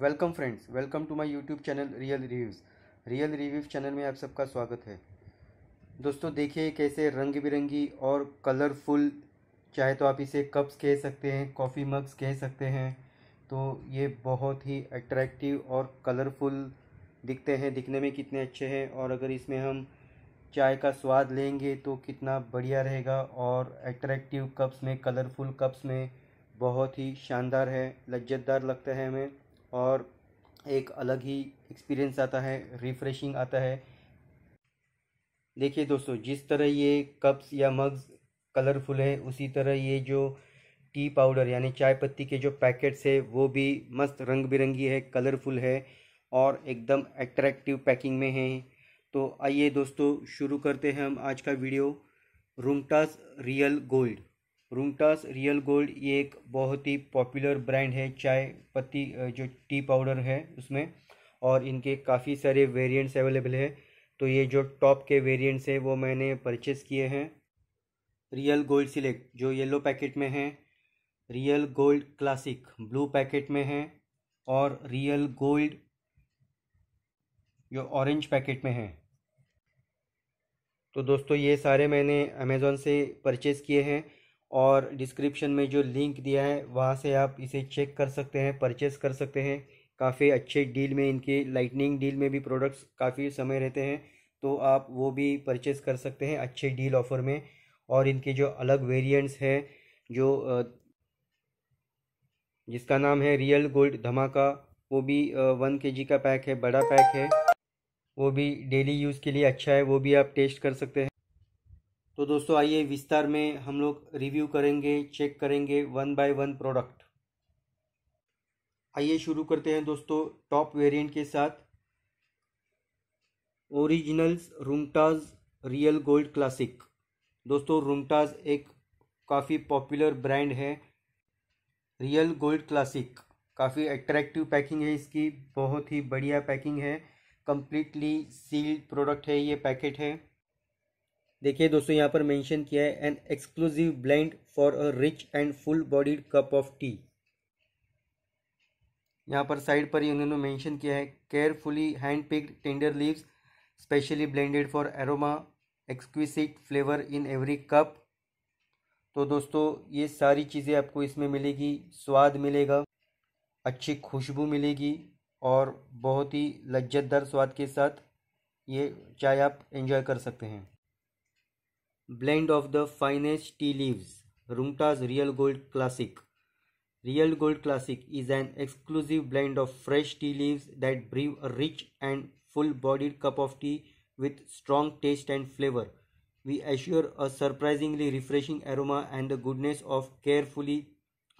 Welcome friends welcome to my YouTube channel real reviews real reviews channel में आप सबका स्वागत है दोस्तों देखिए कैसे रंग बिरंगी और कलरफुल चाहे तो आप इसे कप्स कह सकते हैं कॉफ़ी मग्स कह सकते हैं तो ये बहुत ही अट्रैक्टिव और कलरफुल दिखते हैं दिखने में कितने अच्छे हैं और अगर इसमें हम चाय का स्वाद लेंगे तो कितना बढ़िया रहेगा और अट्रैक्टिव कप्स में कलरफुल कप्स में बहुत ही शानदार है लज्जतदार लगता है हमें और एक अलग ही एक्सपीरियंस आता है रिफ्रेशिंग आता है देखिए दोस्तों जिस तरह ये कप्स या मग्स कलरफुल है उसी तरह ये जो टी पाउडर यानी चाय पत्ती के जो पैकेट्स है वो भी मस्त रंग बिरंगी है कलरफुल है और एकदम एट्रैक्टिव पैकिंग में है तो आइए दोस्तों शुरू करते हैं हम आज का video Rungta's real gold Rungta's real gold ये एक बहुत ही पॉपुलर ब्रांड है चाय पत्ती जो टी पाउडर है उसमें और इनके काफ़ी सारे वेरिएंट्स अवेलेबल है तो ये जो टॉप के वेरिएंट्स हैं वो मैंने परचेस किए हैं रियल गोल्ड सिलेक्ट जो येलो पैकेट में है real gold classic blue packet में है और रियल गोल्ड जो ऑरेंज पैकेट में है तो दोस्तों ये सारे मैंने अमेज़ोन से परचेज़ किए हैं और डिस्क्रिप्शन में जो लिंक दिया है वहाँ से आप इसे चेक कर सकते हैं परचेस कर सकते हैं काफ़ी अच्छे डील में इनके लाइटनिंग डील में भी प्रोडक्ट्स काफ़ी समय रहते हैं तो आप वो भी परचेस कर सकते हैं अच्छे डील ऑफ़र में और इनके जो अलग वेरिएंट्स हैं जो जिसका नाम है रियल गोल्ड धमाका वो भी वन के जी का पैक है बड़ा पैक है वो भी डेली यूज़ के लिए अच्छा है वो भी आप टेस्ट कर सकते हैं तो दोस्तों आइए विस्तार में हम लोग रिव्यू करेंगे चेक करेंगे वन बाय वन प्रोडक्ट आइए शुरू करते हैं दोस्तों टॉप वेरिएंट के साथ originals Rungta's real gold classic दोस्तों रूमटाज एक काफ़ी पॉपुलर ब्रांड है रियल गोल्ड क्लासिक काफ़ी अट्रैक्टिव पैकिंग है इसकी बहुत ही बढ़िया पैकिंग है कम्प्लीटली सील्ड प्रोडक्ट है ये पैकेट है देखिए दोस्तों यहाँ पर मेंशन किया है an exclusive blend for a rich and full bodied cup of tea यहाँ पर साइड पर ही उन्होंने मेंशन किया है carefully hand picked tender leaves specially blended for aroma exquisite flavour in every cup तो दोस्तों ये सारी चीज़ें आपको इसमें मिलेगी स्वाद मिलेगा अच्छी खुशबू मिलेगी और बहुत ही लज्जतदार स्वाद के साथ ये चाय आप एंजॉय कर सकते हैं Blend of the finest tea leaves. Rumta's Real Gold Classic. Real Gold Classic is an exclusive blend of fresh tea leaves that brew a rich and full-bodied cup of tea with strong taste and flavor. We assure a surprisingly refreshing aroma and the goodness of carefully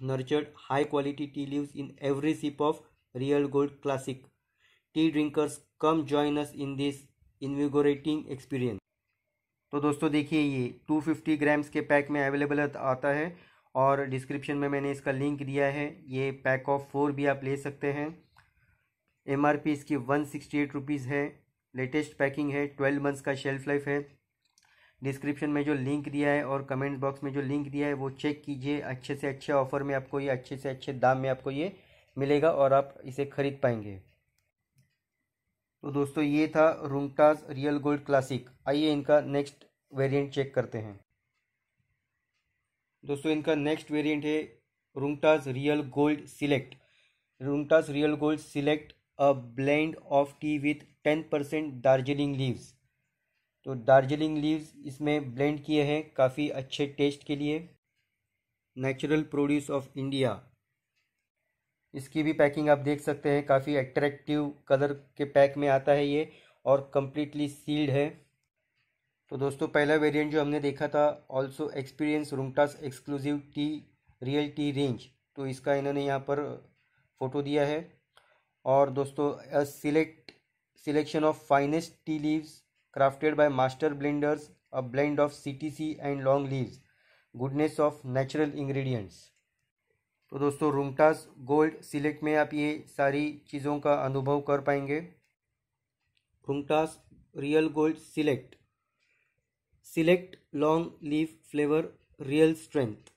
nurtured high-quality tea leaves in every sip of Real Gold Classic. Tea drinkers, come join us in this invigorating experience. तो दोस्तों देखिए ये 250 grams के pack में available आता है और description में मैंने इसका लिंक दिया है ये पैक ऑफ फोर भी आप ले सकते हैं एम आर पी इसकी वन सिक्सटी एट रुपीज़ है लेटेस्ट पैकिंग है ट्वेल्व मंथ्स का शेल्फ लाइफ है डिस्क्रिप्शन में जो लिंक दिया है और कमेंट बॉक्स में जो लिंक दिया है वो चेक कीजिए अच्छे से अच्छे ऑफर में आपको ये अच्छे से अच्छे दाम में आपको ये मिलेगा और आप इसे ख़रीद पाएंगे तो दोस्तों ये था रूमटास रियल गोल्ड क्लासिक आइए इनका नेक्स्ट वेरिएंट चेक करते हैं दोस्तों इनका नेक्स्ट वेरिएंट है Rungta's real gold select Rungta's real gold select a blend of tea with ten percent Darjeeling leaves तो दार्जिलिंग लीव्स इसमें ब्लेंड किए हैं काफ़ी अच्छे टेस्ट के लिए नेचुरल प्रोड्यूस ऑफ इंडिया इसकी भी पैकिंग आप देख सकते हैं काफ़ी अट्रैक्टिव कलर के पैक में आता है ये और कम्प्लीटली सील्ड है तो दोस्तों पहला वेरिएंट जो हमने देखा था also experience Rungta's exclusive tea real tea range तो इसका इन्होंने यहाँ पर फ़ोटो दिया है और दोस्तों select selection of finest tea leaves crafted by master blenders a blend of C and long leaves goodness of natural ingredients तो दोस्तों रूमटास गोल्ड सिलेक्ट में आप ये सारी चीज़ों का अनुभव कर पाएंगे Rungta's real gold select select long leaf flavour real strength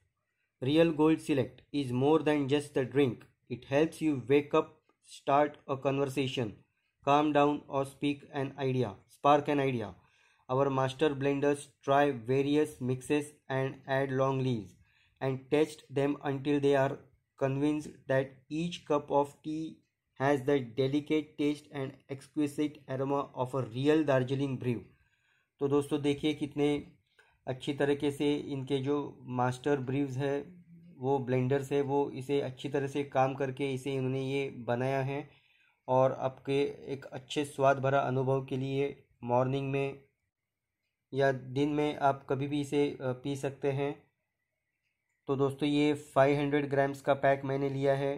real gold select is more than just the drink it helps you wake up a conversation calm down और speak speak idea spark spark idea our master master try various mixes and add long leave and test them until they are convinced that each cup of tea has the delicate taste and exquisite aroma of a real Darjeeling brew. तो दोस्तों देखिए कितने अच्छी तरीके से इनके जो master ब्रीव्स है वो ब्लेंडर्स है वो इसे अच्छी तरह से काम करके इसे इन्होंने ये बनाया है और आपके एक अच्छे स्वाद भरा अनुभव के लिए मॉर्निंग में या दिन में आप कभी भी इसे पी सकते हैं तो दोस्तों ये फाइव हंड्रेड ग्राम्स का पैक मैंने लिया है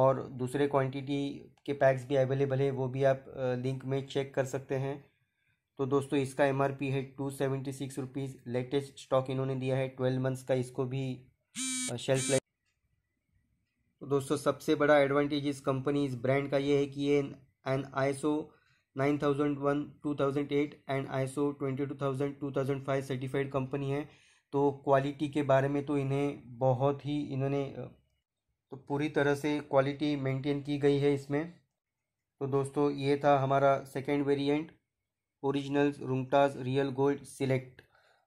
और दूसरे क्वांटिटी के पैक्स भी अवेलेबल है वो भी आप लिंक में चेक कर सकते हैं तो दोस्तों इसका एम आर पी है two seventy six rupees latest stock इन्होंने दिया है ट्वेल्व मंथ्स का इसको भी शेल्फ लाइफ तो दोस्तों सबसे बड़ा एडवांटेज इस कंपनी इस ब्रांड का ये है कि ये an ISO nine thousand one two thousand eight and ISO twenty two thousand two thousand five certified company है तो क्वालिटी के बारे में तो इन्हें बहुत ही इन्होंने तो पूरी तरह से क्वालिटी मेंटेन की गई है इसमें तो दोस्तों ये था हमारा second variant original Rungta's real gold select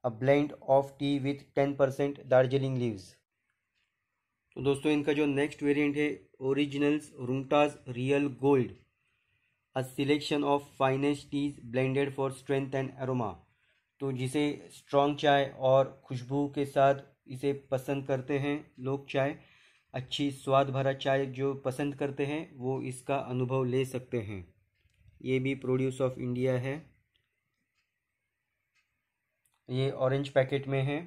a blend of tea with ten percent Darjeeling leaves तो दोस्तों इनका जो नेक्स्ट वेरिएंट है originals Rungta's real gold a selection of finest teas blended for strength and aroma तो जिसे स्ट्रॉन्ग चाय और खुशबू के साथ इसे पसंद करते हैं लोग चाय अच्छी स्वाद भरा चाय जो पसंद करते हैं वो इसका अनुभव ले सकते हैं ये भी प्रोड्यूस ऑफ इंडिया है ये ऑरेंज पैकेट में है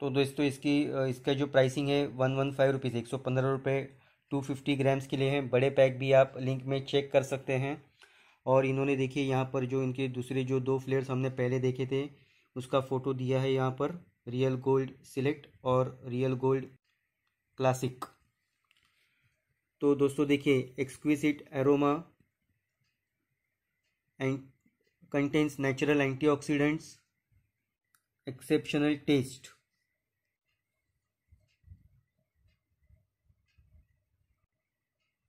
तो दोस्तों इसकी इसका जो प्राइसिंग है वन वन फाइव रुपीज़ एक सौ पंद्रह रुपये टू फिफ्टी ग्राम्स के लिए हैं बड़े पैक भी आप लिंक में चेक कर सकते हैं और इन्होंने देखिए यहाँ पर जो इनके दूसरे जो दो फ्लेयर्स हमने पहले देखे थे उसका फ़ोटो दिया है यहाँ पर रियल गोल्ड सिलेक्ट और रियल गोल्ड क्लासिक तो दोस्तों देखिए exquisite aroma and contains natural antioxidants exceptional taste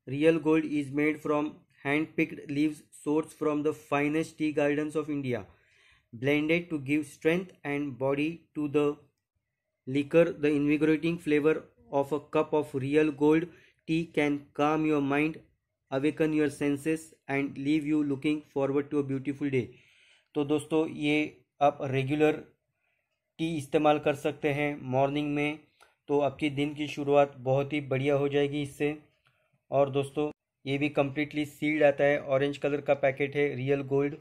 real gold is made from hand picked leaves source from the finest tea gardens of India blended to give strength and body to the liquor the invigorating flavour of a cup of real gold tea can calm your mind awaken your senses and leave you looking forward to a beautiful day तो दोस्तों ये आप regular T इस्तेमाल कर सकते हैं morning में तो आपकी दिन की शुरुआत बहुत ही बढ़िया हो जाएगी इससे और दोस्तों ये भी कम्प्लीटली सील्ड आता है ऑरेंज कलर का पैकेट है रियल गोल्ड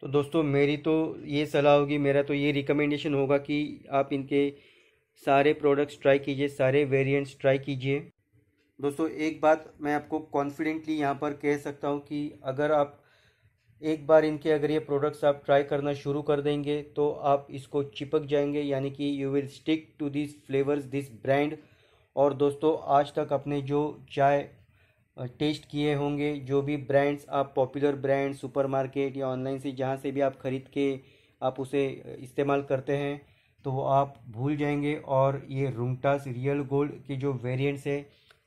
तो दोस्तों मेरी तो ये सलाह होगी मेरा तो ये रिकमेंडेशन होगा कि आप इनके सारे प्रोडक्ट्स ट्राई कीजिए सारे वेरिएंट्स ट्राई कीजिए दोस्तों एक बात मैं आपको कॉन्फिडेंटली यहाँ पर कह सकता हूँ कि अगर आप एक बार इनके अगर ये प्रोडक्ट्स आप ट्राई करना शुरू कर देंगे तो आप इसको चिपक जाएंगे यानी कि you will stick to this flavours this brand और दोस्तों आज तक अपने जो चाय टेस्ट किए होंगे जो भी ब्रांड्स आप पॉपुलर ब्रांड सुपरमार्केट या ऑनलाइन से जहाँ से भी आप ख़रीद के आप उसे इस्तेमाल करते हैं तो आप भूल जाएंगे और ये रूमटास रियल गोल्ड के जो वेरिएंट्स है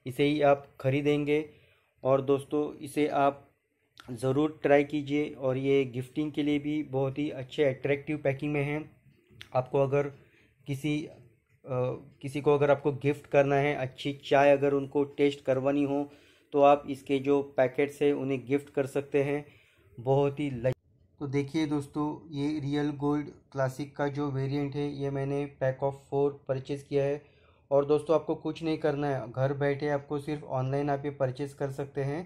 इसे ही आप खरीदेंगे और दोस्तों इसे आप ज़रूर ट्राई कीजिए और ये गिफ्टिंग के लिए भी बहुत ही अच्छे अट्रैक्टिव पैकिंग में हैं आपको अगर किसी किसी को अगर आपको गिफ्ट करना है अच्छी चाय अगर उनको टेस्ट करवानी हो तो आप इसके जो पैकेट्स है उन्हें गिफ्ट कर सकते हैं बहुत ही लज तो देखिए दोस्तों ये रियल गोल्ड क्लासिक का जो वेरिएंट है ये मैंने पैक ऑफ फोर परचेज़ किया है और दोस्तों आपको कुछ नहीं करना है घर बैठे आपको सिर्फ ऑनलाइन आप ये परचेज़ कर सकते हैं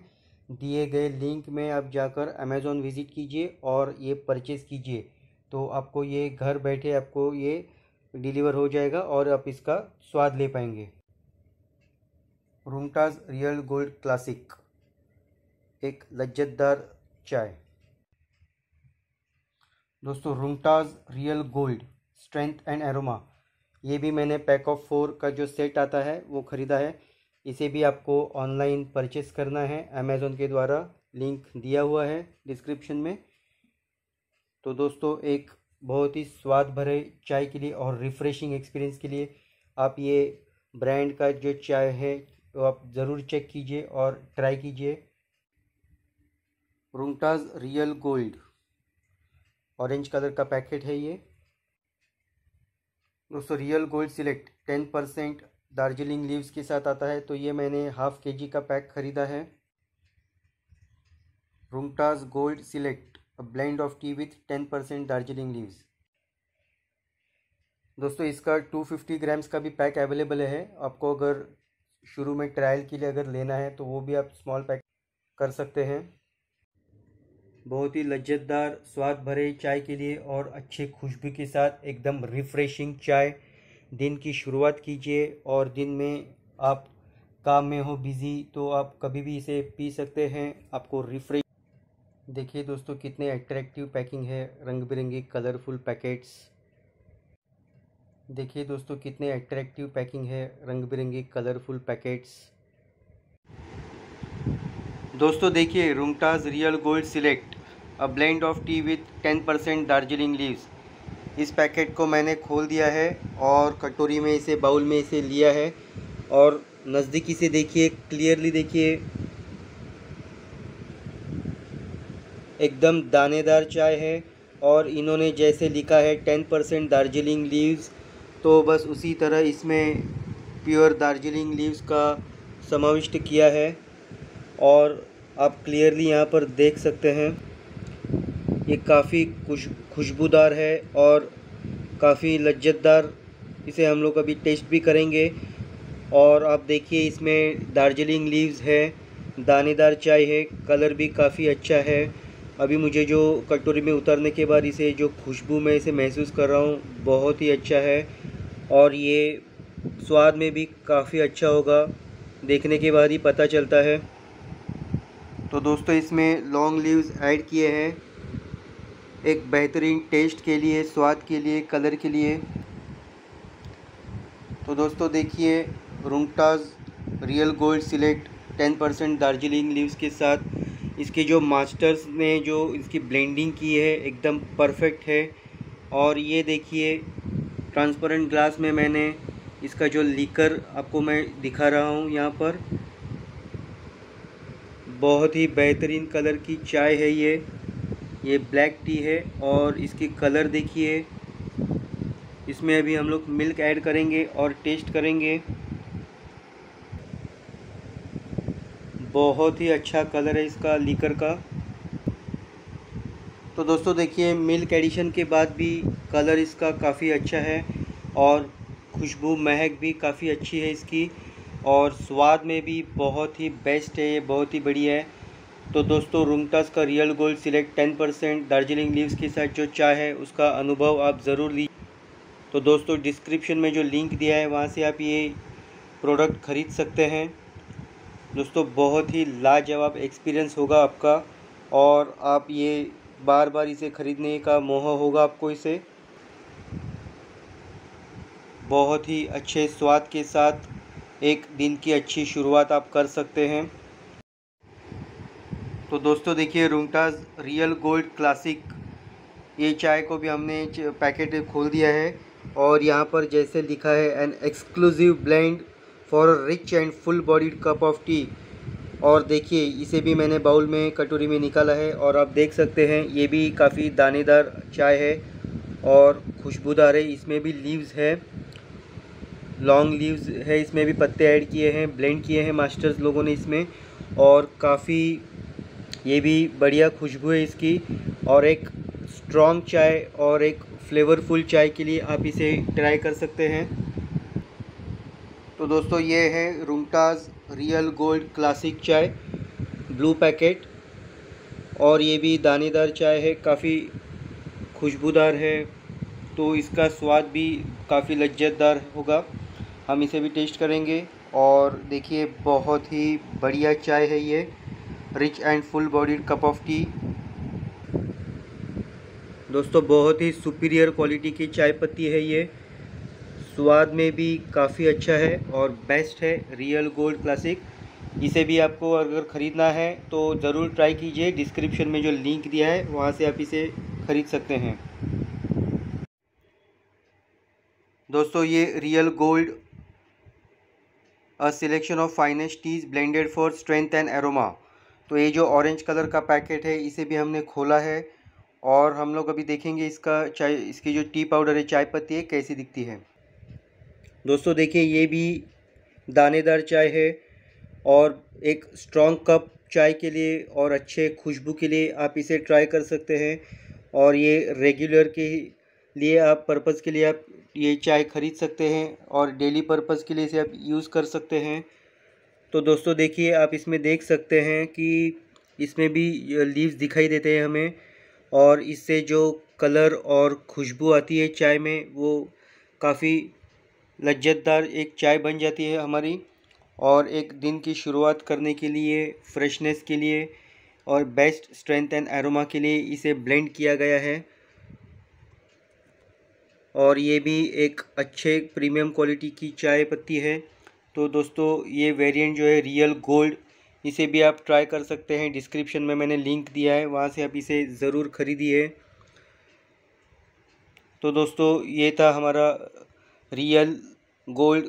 दिए गए लिंक में आप जाकर अमेजॉन विज़िट कीजिए और ये परचेज़ कीजिए तो आपको ये घर बैठे आपको ये डिलीवर हो जाएगा और आप इसका स्वाद ले पाएंगे रूमटाज रियल गोल्ड क्लासिक एक लज्जतदार चाय दोस्तों Rungta's real gold strength and aroma ये भी मैंने पैक ऑफ फोर का जो सेट आता है वो ख़रीदा है इसे भी आपको ऑनलाइन परचेस करना है अमेज़ोन के द्वारा लिंक दिया हुआ है डिस्क्रिप्शन में तो दोस्तों एक बहुत ही स्वाद भरे चाय के लिए और रिफ़्रेशिंग एक्सपीरियंस के लिए आप ये ब्रांड का जो चाय है वो आप ज़रूर चेक कीजिए और ट्राई कीजिए Rungta's real gold orange colour का पैकेट है ये दोस्तों real gold select ten percent Darjeeling leaves के साथ आता है तो ये मैंने हाफ़ के जी का पैक ख़रीदा है Rungta's gold select blend of tea with ten percent Darjeeling leaves दोस्तों इसका टू फिफ्टी ग्राम्स का भी पैक अवेलेबल है आपको अगर शुरू में ट्रायल के लिए अगर लेना है तो वो भी आप स्मॉल पैक कर सकते हैं बहुत ही लज्जतदार स्वाद भरे चाय के लिए और अच्छे खुशबू के साथ एकदम रिफ्रेशिंग चाय दिन की शुरुआत कीजिए और दिन में आप काम में हो बिज़ी तो आप कभी भी इसे पी सकते हैं आपको रिफ्रेश देखिए दोस्तों कितने अट्रैक्टिव पैकिंग है रंग बिरंगी कलरफुल पैकेट्स देखिए दोस्तों कितने अट्रैक्टिव पैकिंग है रंग बिरंगी कलरफुल पैकेट्स दोस्तों देखिए Rungta's real gold select a blend of tea with ten percent Darjeeling leaves इस पैकेट को मैंने खोल दिया है और कटोरी में इसे बाउल में इसे लिया है और नज़दीकी से देखिए क्लियरली देखिए एकदम दानेदार चाय है और इन्होंने जैसे लिखा है टेन परसेंट दार्जिलिंग लीव्स तो बस उसी तरह इसमें प्योर दार्जिलिंग लीव्स का समाविष्ट किया है और आप क्लियरली यहाँ पर देख सकते हैं ये काफ़ी खुश खुशबूदार है और काफ़ी लज्जतदार इसे हम लोग अभी टेस्ट भी करेंगे और आप देखिए इसमें दार्जिलिंग लीव्स है दानेदार चाय है कलर भी काफ़ी अच्छा है अभी मुझे जो कटोरी में उतरने के बाद इसे जो खुशबू मैं इसे महसूस कर रहा हूँ बहुत ही अच्छा है और ये स्वाद में भी काफ़ी अच्छा होगा देखने के बाद ही पता चलता है तो दोस्तों इसमें लॉन्ग लीव्स ऐड किए हैं एक बेहतरीन टेस्ट के लिए स्वाद के लिए कलर के लिए तो दोस्तों देखिए Rungta's real gold select 10% Darjeeling leaves के साथ इसके जो मास्टर्स ने जो इसकी ब्लेंडिंग की है एकदम परफेक्ट है और ये देखिए ट्रांसपेरेंट ग्लास में मैंने इसका जो लीकर आपको मैं दिखा रहा हूँ यहाँ पर बहुत ही बेहतरीन कलर की चाय है ये ये ब्लैक टी है और इसकी कलर देखिए इसमें अभी हम लोग मिल्क ऐड करेंगे और टेस्ट करेंगे बहुत ही अच्छा कलर है इसका लीकर का तो दोस्तों देखिए मिल्क एडिशन के बाद भी कलर इसका काफ़ी अच्छा है और खुशबू महक भी काफ़ी अच्छी है इसकी और स्वाद में भी बहुत ही बेस्ट है ये बहुत ही बढ़िया है तो दोस्तों रूमटास का real gold select ten percent Darjeeling leaves के साथ जो चाय है उसका अनुभव आप ज़रूर लीजिए तो दोस्तों डिस्क्रिप्शन में जो लिंक दिया है वहाँ से आप ये प्रोडक्ट ख़रीद सकते हैं दोस्तों बहुत ही लाजवाब एक्सपीरियंस होगा आपका और आप ये बार बार इसे ख़रीदने का मोह होगा आपको इसे बहुत ही अच्छे स्वाद के साथ एक दिन की अच्छी शुरुआत आप कर सकते हैं तो दोस्तों देखिए रूंगटाज रियल गोल्ड क्लासिक ये चाय को भी हमने पैकेट खोल दिया है और यहाँ पर जैसे लिखा है an exclusive blend for rich and full bodied cup of tea और देखिए इसे भी मैंने बाउल में कटोरी में निकाला है और आप देख सकते हैं ये भी काफ़ी दानेदार चाय है और खुशबूदार है इसमें भी लीव्स है लॉन्ग लीव्स है इसमें भी पत्ते ऐड किए हैं ब्लेंड किए हैं मास्टर्स लोगों ने इसमें और काफ़ी ये भी बढ़िया खुशबू है इसकी और एक स्ट्रॉन्ग चाय और एक फ्लेवरफुल चाय के लिए आप इसे ट्राई कर सकते हैं तो दोस्तों ये है रूमटाज रियल गोल्ड क्लासिक चाय ब्लू पैकेट और ये भी दानेदार चाय है काफ़ी खुशबूदार है तो इसका स्वाद भी काफ़ी लज्जतदार होगा हम इसे भी टेस्ट करेंगे और देखिए बहुत ही बढ़िया चाय है ये rich and full bodied cup of tea दोस्तों बहुत ही सुपीरियर क्वालिटी की चाय पत्ती है ये स्वाद में भी काफ़ी अच्छा है और बेस्ट है रियल गोल्ड क्लासिक इसे भी आपको अगर ख़रीदना है तो ज़रूर ट्राई कीजिए डिस्क्रिप्शन में जो लिंक दिया है वहाँ से आप इसे ख़रीद सकते हैं दोस्तों ये real gold a selection of finest teas blended for strength and aroma तो ये जो ऑरेंज कलर का पैकेट है इसे भी हमने खोला है और हम लोग अभी देखेंगे इसका चाय इसकी जो टी पाउडर है चाय पत्ती है कैसी दिखती है दोस्तों देखिए ये भी दानेदार चाय है और एक स्ट्रॉन्ग कप चाय के लिए और अच्छे खुशबू के लिए आप इसे ट्राई कर सकते हैं और ये रेगुलर के लिए आप पर्पज़ के लिए आप ये चाय खरीद सकते हैं और डेली पर्पज़ के लिए इसे आप यूज़ कर सकते हैं तो दोस्तों देखिए आप इसमें देख सकते हैं कि इसमें भी लीव्स दिखाई देते हैं हमें और इससे जो कलर और खुशबू आती है चाय में वो काफ़ी लज्जतदार एक चाय बन जाती है हमारी और एक दिन की शुरुआत करने के लिए फ्रेशनेस के लिए और बेस्ट स्ट्रेंथ एंड एरोमा के लिए इसे ब्लेंड किया गया है और ये भी एक अच्छे प्रीमियम क्वालिटी की चाय पत्ती है तो दोस्तों ये वेरिएंट जो है रियल गोल्ड इसे भी आप ट्राई कर सकते हैं डिस्क्रिप्शन में मैंने लिंक दिया है वहाँ से आप इसे ज़रूर खरीदिए तो दोस्तों ये था हमारा real gold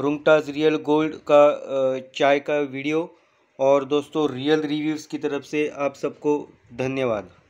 Rungta's real gold का चाय का वीडियो और दोस्तों रियल रिव्यूज़ की तरफ से आप सबको धन्यवाद